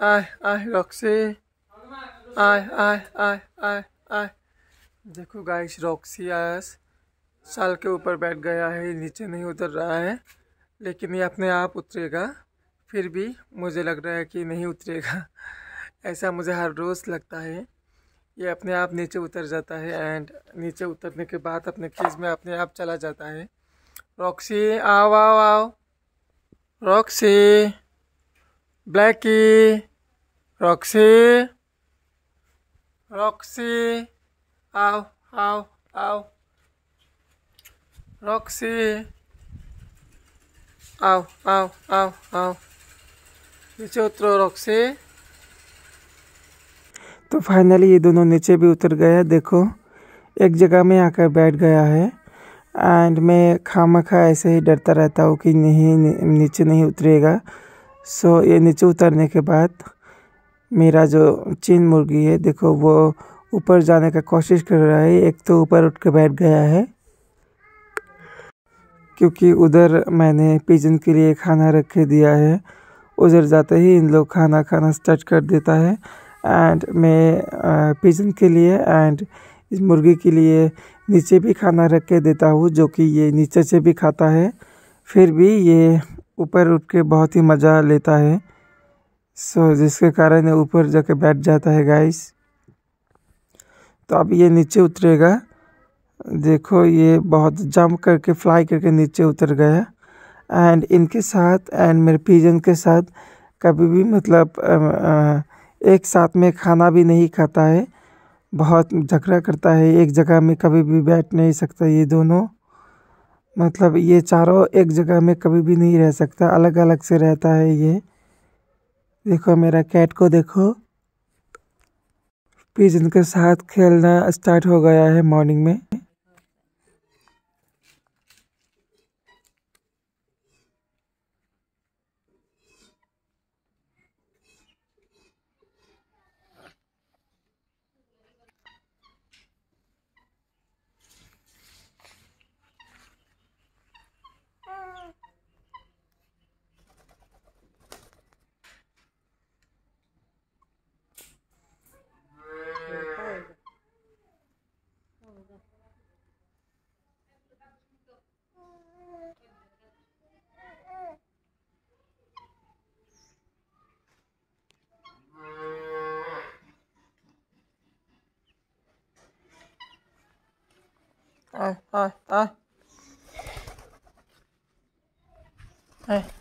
I, I, Roxy आई आई आई आई आई देखो गाइस रॉक्सी आयस साल के ऊपर बैठ गया है नीचे नहीं उतर रहा है लेकिन ये अपने आप उतरेगा फिर भी मुझे लग रहा है कि नहीं उतरेगा ऐसा मुझे हर रोज़ लगता है ये अपने आप नीचे उतर जाता है एंड नीचे उतरने के बाद अपने खेज में अपने आप चला जाता है रॉक्सी आओ आओ आओ Roxy Blacky Roxy. Roxy. Ow, ow, ow. Roxy. Ow, ow, ow, ow. नीचे उतरो रॉक्सी तो फाइनली ये दोनों नीचे भी उतर गया देखो एक जगह में आकर बैठ गया है एंड मैं खा मखा ऐसे ही डरता रहता हूँ कि नहीं नीचे नहीं उतरेगा सो ये नीचे उतरने के बाद मेरा जो चीन मुर्गी है देखो वो ऊपर जाने का कोशिश कर रहा है एक तो ऊपर उठ के बैठ गया है क्योंकि उधर मैंने पिजन के लिए खाना के दिया है उधर जाते ही इन लोग खाना खाना स्टार्ट कर देता है एंड मैं पिजन के लिए एंड इस मुर्गी के लिए नीचे भी खाना रख के देता हूँ जो कि ये नीचे से भी खाता है फिर भी ये ऊपर उठ के बहुत ही मज़ा लेता है सो जिसके कारण ऊपर जाके बैठ जाता है गाइस तो अब ये नीचे उतरेगा देखो ये बहुत जंप करके फ्लाई करके नीचे उतर गया एंड इनके साथ एंड मेरे पिजन के साथ कभी भी मतलब एक साथ में खाना भी नहीं खाता है बहुत झगड़ा करता है एक जगह में कभी भी बैठ नहीं सकता ये दोनों मतलब ये चारों एक जगह में कभी भी नहीं रह सकता अलग अलग से रहता है ये देखो मेरा कैट को देखो पिजन के साथ खेलना स्टार्ट हो गया है मॉर्निंग में 哎哎哎！哎。